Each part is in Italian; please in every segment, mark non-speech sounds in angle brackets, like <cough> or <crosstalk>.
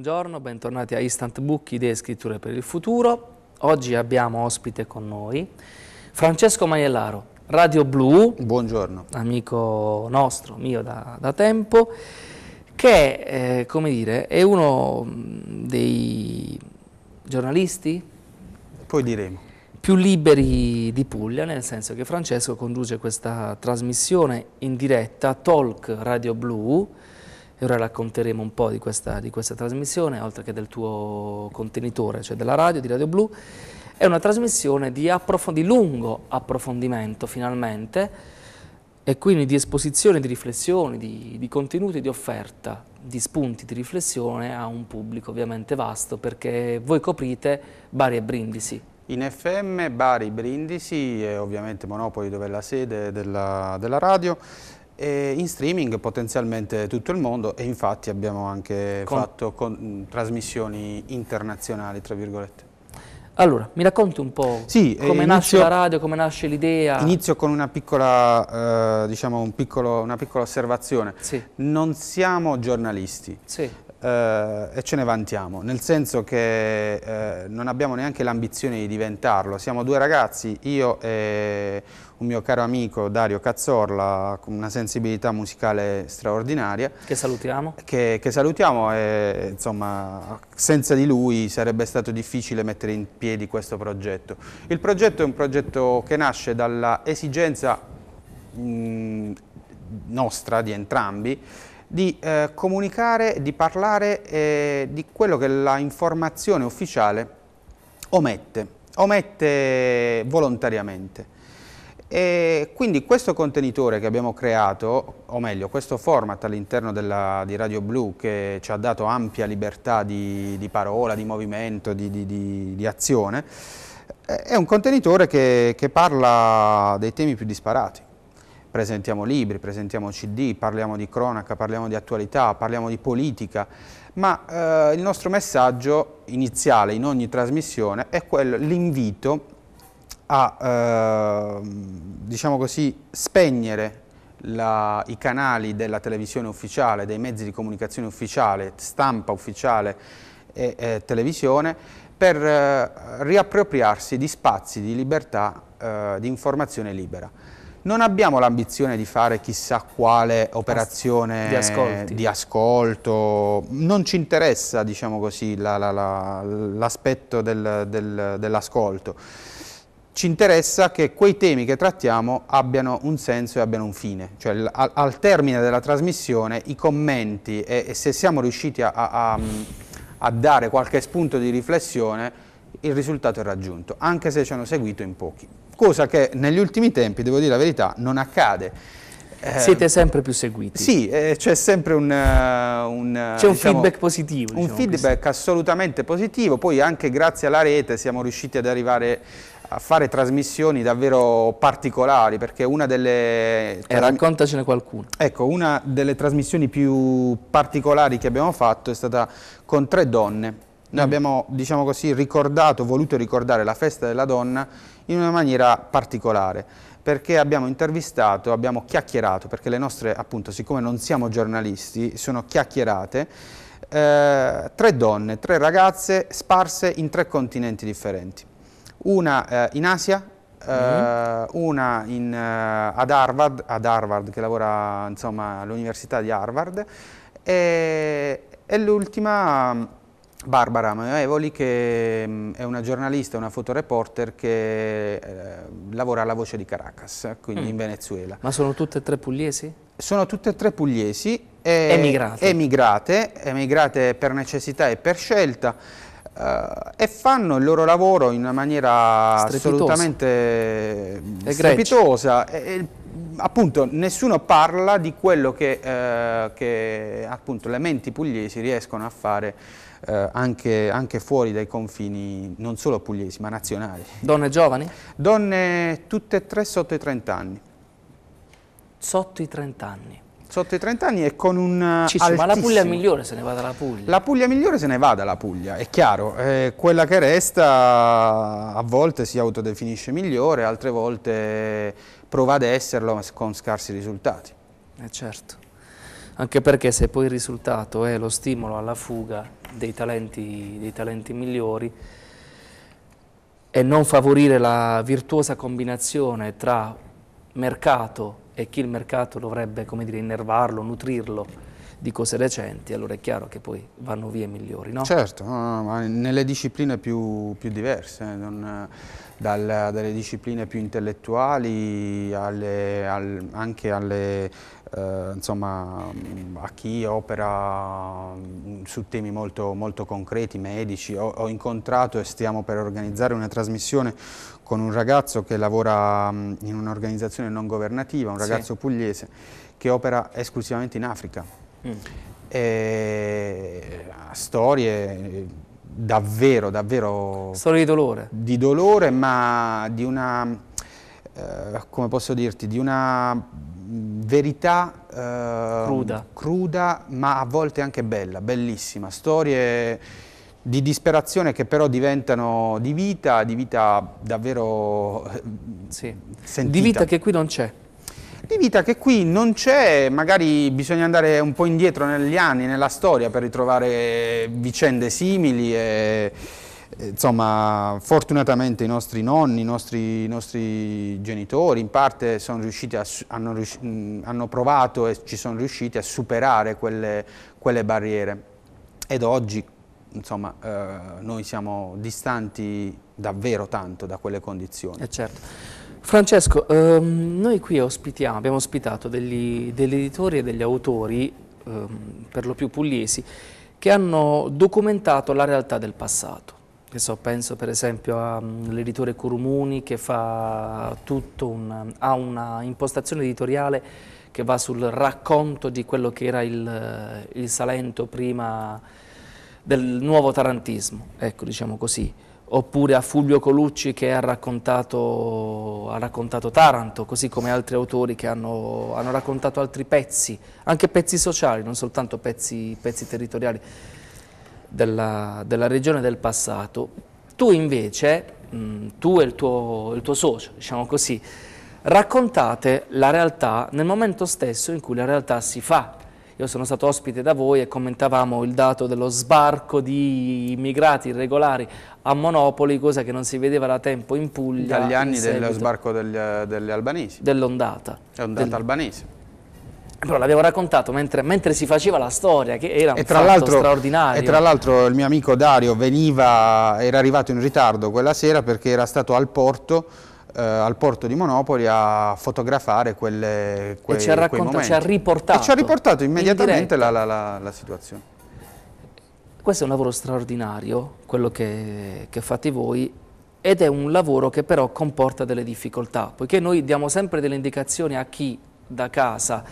Buongiorno, bentornati a Instant Book, idee e scritture per il futuro. Oggi abbiamo ospite con noi Francesco Maiellaro, Radio Blu. Buongiorno. Amico nostro, mio da, da tempo, che eh, come dire, è uno mm, dei giornalisti. Poi diremo. Più liberi di Puglia, nel senso che Francesco conduce questa trasmissione in diretta, Talk Radio Blu, e ora racconteremo un po' di questa, di questa trasmissione, oltre che del tuo contenitore, cioè della radio, di Radio Blu. È una trasmissione di, approfondi, di lungo approfondimento finalmente e quindi di esposizione, di riflessioni, di, di contenuti, di offerta, di spunti di riflessione a un pubblico ovviamente vasto perché voi coprite Bari e Brindisi. In FM Bari, Brindisi e ovviamente Monopoli dove è la sede della, della radio in streaming potenzialmente tutto il mondo e infatti abbiamo anche con... fatto con, mm, trasmissioni internazionali, tra virgolette. Allora, mi racconti un po' sì, come inizio, nasce la radio, come nasce l'idea? Inizio con una piccola, eh, diciamo un piccolo, una piccola osservazione. Sì. Non siamo giornalisti. Sì eh, e ce ne vantiamo, nel senso che eh, non abbiamo neanche l'ambizione di diventarlo, siamo due ragazzi, io e un mio caro amico Dario Cazzorla con una sensibilità musicale straordinaria. Che salutiamo. Che, che salutiamo e insomma senza di lui sarebbe stato difficile mettere in piedi questo progetto. Il progetto è un progetto che nasce dalla esigenza mh, mm, nostra di entrambi di eh, comunicare, di parlare eh, di quello che la informazione ufficiale omette, omette volontariamente. E quindi questo contenitore che abbiamo creato, o meglio questo format all'interno di Radio Blu che ci ha dato ampia libertà di, di parola, di movimento, di, di, di, azione, eh, è un contenitore che, che parla dei temi più disparati presentiamo libri, presentiamo CD, parliamo di cronaca, parliamo di attualità, parliamo di politica, ma eh, il nostro messaggio iniziale in ogni trasmissione è quello, l'invito a, eh, diciamo così, spegnere la, i canali della televisione ufficiale, dei mezzi di comunicazione ufficiale, stampa ufficiale e, e televisione, per eh, riappropriarsi di spazi di libertà, eh, di informazione libera non abbiamo l'ambizione di fare chissà quale operazione di, di, ascolto, non ci interessa diciamo l'aspetto la, la, la, del, del, dell'ascolto, ci interessa che quei temi che trattiamo abbiano un senso e abbiano un fine, cioè al, al termine della trasmissione i commenti e, e se siamo riusciti a, a, a, a dare qualche spunto di riflessione il risultato è raggiunto, anche se ci hanno seguito in pochi. Cosa che negli ultimi tempi, devo dire la verità, non accade. Eh, Siete eh, sempre più seguiti. Sì, eh, c'è sempre un, uh, un, uh, un diciamo, feedback positivo. Diciamo un feedback così. assolutamente positivo, poi anche grazie alla rete siamo riusciti ad arrivare a fare trasmissioni davvero particolari perché una delle... E raccontacene qualcuno. Ecco, una delle trasmissioni più particolari che abbiamo fatto è stata con tre donne noi mm. abbiamo, diciamo così, ricordato, voluto ricordare la festa della donna in una maniera particolare, perché abbiamo intervistato, abbiamo chiacchierato, perché le nostre, appunto, siccome non siamo giornalisti, sono chiacchierate, eh, tre donne, tre ragazze sparse in tre continenti differenti. Una eh, in Asia, Uh una in, uh, ad, Harvard, ad, Harvard, che lavora all'università di Harvard, e, e l'ultima Barbara Maevoli che mm, è una giornalista, una fotoreporter che eh, lavora alla Voce di Caracas, quindi mm. in Venezuela. Ma sono tutte e tre pugliesi? Sono tutte e tre pugliesi. E emigrate. emigrate. Emigrate per necessità e per scelta. Uh, e fanno il loro lavoro in una maniera strepitosa. assolutamente strepitosa. E, e, appunto, nessuno parla di quello che, uh, che appunto, le menti pugliesi riescono a fare eh, anche, anche, fuori dai confini non solo pugliesi ma nazionali. Donne giovani? Donne tutte e tre sotto i 30 anni. Sotto i 30 anni? Sotto i 30 anni e con un eh, Ciccio, ma la Puglia migliore se ne va dalla Puglia? La Puglia migliore se ne va dalla Puglia, è chiaro. Eh, quella che resta a volte si autodefinisce migliore, altre volte prova ad esserlo ma con scarsi risultati. Eh certo anche perché se poi il risultato è lo stimolo alla fuga dei talenti, dei talenti migliori e non favorire la virtuosa combinazione tra mercato e chi il mercato dovrebbe dire, innervarlo, nutrirlo, di cose recenti, allora è chiaro che poi vanno via migliori, no? Certo, no, no, nelle discipline più, più diverse, eh, non, dal, dalle discipline più intellettuali alle, al, anche alle, eh, insomma, a chi opera mm, su temi molto, molto concreti, medici. Ho, ho incontrato e stiamo per organizzare una trasmissione con un ragazzo che lavora mm, in un'organizzazione non governativa, un ragazzo sì. pugliese che opera esclusivamente in Africa Mm. E, storie davvero, davvero... Storie di dolore. Di dolore, ma di una, eh, come posso dirti, di una verità eh, cruda. cruda, ma a volte anche bella, bellissima. Storie di disperazione che però diventano di vita, di vita davvero eh, sì. sentita. Di vita che qui non c'è di vita che qui non c'è, magari bisogna andare un po' indietro negli anni, nella storia per ritrovare vicende simili e insomma fortunatamente i nostri nonni, i nostri, i nostri genitori in parte a, hanno, hanno, provato e ci sono riusciti a superare quelle, quelle barriere ed oggi insomma, eh, noi siamo distanti davvero tanto da quelle condizioni. Eh certo. Francesco, ehm, noi qui ospitiamo, abbiamo ospitato degli, degli, editori e degli autori, ehm, per lo più pugliesi, che hanno documentato la realtà del passato. So, penso per esempio all'editore mm, Curumuni che un, ha una impostazione editoriale che va sul racconto di quello che era il, il Salento prima del nuovo tarantismo, ecco diciamo così oppure a Fulvio Colucci che ha raccontato, ha raccontato Taranto, così come altri autori che hanno, hanno, raccontato altri pezzi, anche pezzi sociali, non soltanto pezzi, pezzi territoriali della, della, regione del passato. Tu invece, mh, mm, tu e il tuo, il tuo socio, diciamo così, raccontate la realtà nel momento stesso in cui la realtà si fa, io sono stato ospite da voi e commentavamo il dato dello sbarco di immigrati irregolari a Monopoli, cosa che non si vedeva da tempo in Puglia. Dagli anni dello sbarco degli, degli albanesi. Dell'ondata. È ondata del... albanese. Però l'avevo raccontato mentre, mentre, si faceva la storia, che era un fatto straordinario. E tra l'altro il mio amico Dario veniva, era arrivato in ritardo quella sera perché era stato al porto eh, al porto di Monopoli a fotografare quelle, quei, e ci ha raccontato, ci ha riportato. E ci ha riportato immediatamente la, la, la, la, situazione. Questo è un lavoro straordinario, quello che, che fate voi, ed è un lavoro che però comporta delle difficoltà, poiché noi diamo sempre delle indicazioni a chi da casa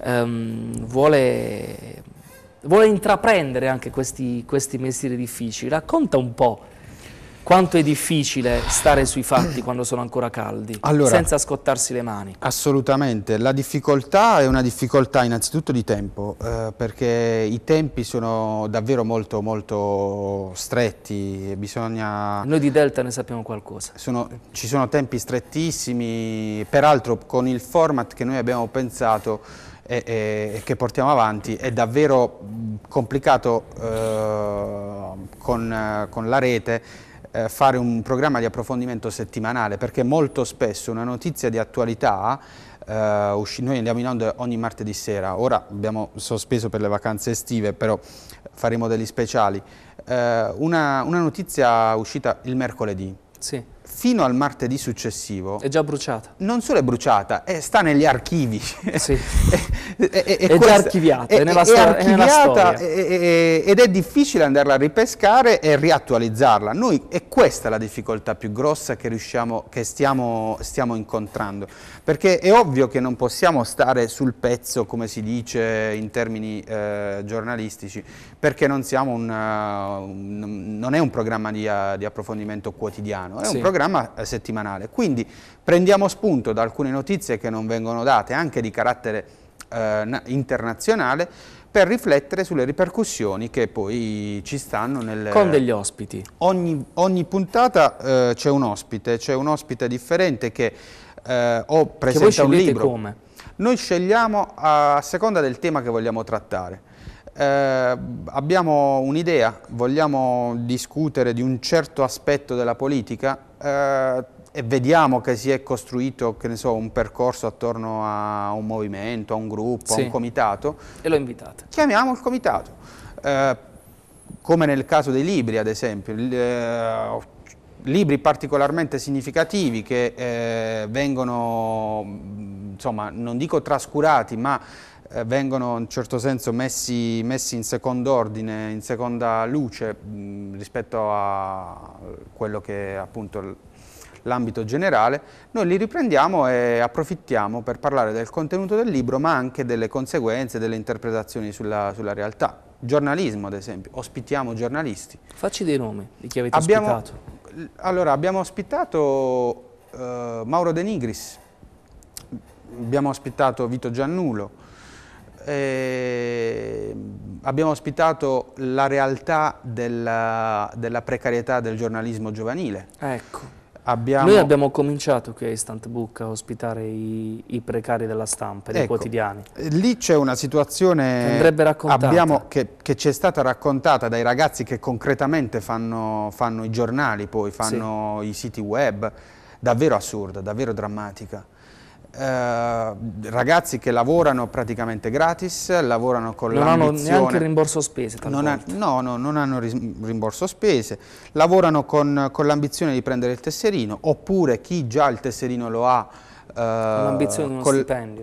ehm, vuole, vuole, intraprendere anche questi, questi mestieri difficili. Racconta un po' quanto è difficile stare sui fatti quando sono ancora caldi, allora, senza scottarsi le mani? Assolutamente, la difficoltà è una difficoltà innanzitutto di tempo, eh, perché i tempi sono davvero molto molto stretti, bisogna... Noi di Delta ne sappiamo qualcosa. Sono, ci sono tempi strettissimi, peraltro con il format che noi abbiamo pensato e, e, che portiamo avanti è davvero complicato eh, con, con la rete eh, fare un programma di approfondimento settimanale perché molto spesso una notizia di attualità Uh, noi andiamo in onda ogni martedì sera, ora abbiamo sospeso per le vacanze estive, però faremo degli speciali. Uh, una, una, notizia uscita il mercoledì. Sì fino al martedì successivo... È già bruciata. Non solo è bruciata, è, sta negli archivi. Sì. <laughs> è, è, è questa, già archiviata, è, nella, sto- archiviata ed è difficile andarla a ripescare e riattualizzarla. Noi, è questa la difficoltà più grossa che, che stiamo, stiamo incontrando, perché è ovvio che non possiamo stare sul pezzo, come si dice in termini eh, giornalistici, perché non, un, un, non, è un programma di, di approfondimento quotidiano, è sì. un programma programma eh, settimanale. Quindi prendiamo spunto da alcune notizie che non vengono date, anche di carattere eh, internazionale, per riflettere sulle ripercussioni che poi ci stanno nel... Con degli ospiti. Ogni, ogni puntata eh, c'è un ospite, c'è un ospite differente che eh, o presenta che voi un libro. come? Noi scegliamo a seconda del tema che vogliamo trattare eh, abbiamo un'idea, vogliamo discutere di un certo aspetto della politica eh, e vediamo che si è costruito so, un percorso attorno a un movimento, a un gruppo, sì. a un comitato. E lo invitate. Chiamiamo il comitato. Eh, come nel caso dei libri, ad esempio, eh, libri particolarmente significativi che eh, vengono, mm, insomma, non dico trascurati, ma eh, vengono in un certo senso messi, messi, in secondo ordine, in seconda luce mh, mm, rispetto a quello che è appunto l'ambito generale, noi li riprendiamo e approfittiamo per parlare del contenuto del libro ma anche delle conseguenze, delle interpretazioni sulla, sulla realtà. Giornalismo ad esempio, ospitiamo giornalisti. Facci dei nomi di chi avete abbiamo, ospitato. Allora, abbiamo ospitato eh, Mauro De Nigris, abbiamo ospitato Vito Giannulo, eh, abbiamo ospitato la realtà della, della, precarietà del giornalismo giovanile. Ecco. Abbiamo... Noi abbiamo cominciato qui a Instant Book a ospitare i, i precari della stampa, ecco, dei quotidiani. Lì c'è una situazione che, abbiamo, che, ci è stata raccontata dai ragazzi che concretamente fanno, fanno i giornali, poi fanno sì. i siti web, davvero assurda, davvero drammatica eh, ragazzi che lavorano praticamente gratis, lavorano con la Non hanno neanche rimborso spese non ha, No, no, non hanno rimborso spese, lavorano con, con l'ambizione di prendere il tesserino, oppure chi già il tesserino lo ha eh,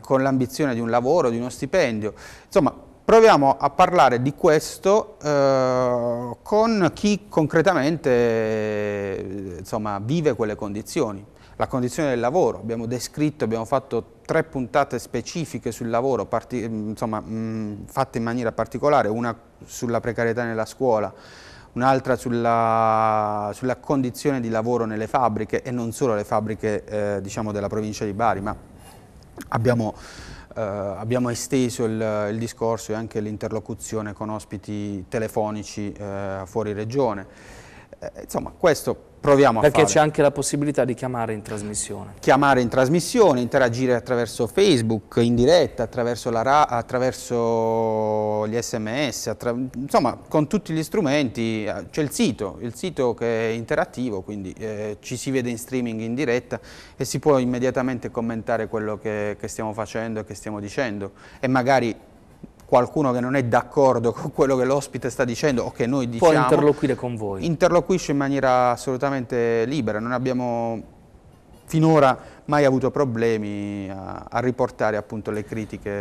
con l'ambizione di un lavoro, di uno stipendio. Insomma, proviamo a parlare di questo eh, con chi concretamente insomma, vive quelle condizioni la condizione del lavoro, abbiamo descritto, abbiamo fatto tre puntate specifiche sul lavoro, insomma, mh, fatte in maniera particolare, una sulla precarietà nella scuola, un'altra sulla, sulla, condizione di lavoro nelle fabbriche e non solo le fabbriche eh, diciamo della provincia di Bari, ma abbiamo, eh, abbiamo esteso il, il, discorso e anche l'interlocuzione con ospiti telefonici eh, fuori regione. Eh, insomma, questo Proviamo Perché a Perché c'è anche la possibilità di chiamare in trasmissione. Chiamare in trasmissione, interagire attraverso Facebook, in diretta, attraverso, la, attraverso gli sms, attra insomma con tutti gli strumenti. Eh, c'è il sito, il sito che è interattivo, quindi eh, ci si vede in streaming in diretta e si può immediatamente commentare quello che, che stiamo facendo e che stiamo dicendo e magari qualcuno che non è d'accordo con quello che l'ospite sta dicendo o che noi diciamo... Può interloquire con voi. Interloquisce in maniera assolutamente libera, non abbiamo finora mai avuto problemi a, a riportare appunto le critiche